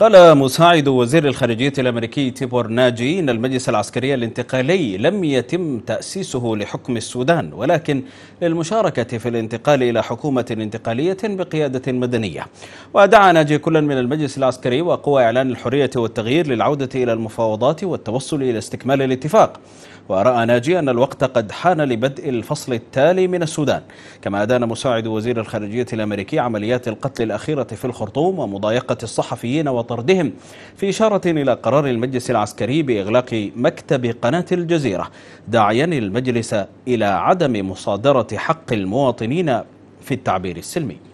قال مساعد وزير الخارجية الأمريكي تيبور ناجي إن المجلس العسكري الانتقالي لم يتم تأسيسه لحكم السودان ولكن للمشاركة في الانتقال إلى حكومة انتقالية بقيادة مدنية ودعا ناجي كلا من المجلس العسكري وقوى إعلان الحرية والتغيير للعودة إلى المفاوضات والتوصل إلى استكمال الاتفاق ورأى ناجي أن الوقت قد حان لبدء الفصل التالي من السودان كما أدان مساعد وزير الخارجية الأمريكي عمليات القتل الأخيرة في الخرطوم ومضايقة الصحفيين وطلاب وطردهم في إشارة إلى قرار المجلس العسكري بإغلاق مكتب قناة الجزيرة داعيا المجلس إلى عدم مصادرة حق المواطنين في التعبير السلمي